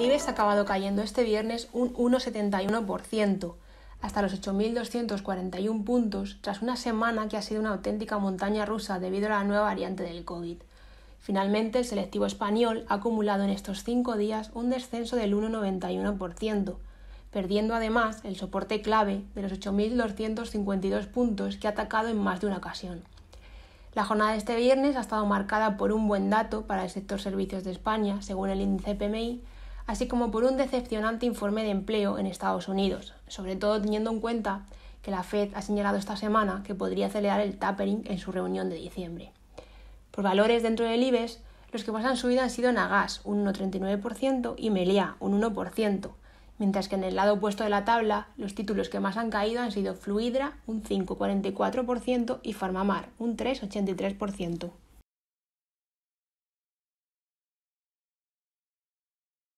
El IBEX ha acabado cayendo este viernes un 1,71% hasta los 8.241 puntos tras una semana que ha sido una auténtica montaña rusa debido a la nueva variante del COVID. Finalmente, el selectivo español ha acumulado en estos cinco días un descenso del 1,91%, perdiendo además el soporte clave de los 8.252 puntos que ha atacado en más de una ocasión. La jornada de este viernes ha estado marcada por un buen dato para el sector servicios de España, según el índice PMI, así como por un decepcionante informe de empleo en Estados Unidos, sobre todo teniendo en cuenta que la Fed ha señalado esta semana que podría acelerar el tapering en su reunión de diciembre. Por valores dentro del IBEX, los que más han subido han sido Nagas, un 1,39%, y Meliá, un 1%, mientras que en el lado opuesto de la tabla, los títulos que más han caído han sido Fluidra, un 5,44%, y Farmamar, un 3,83%.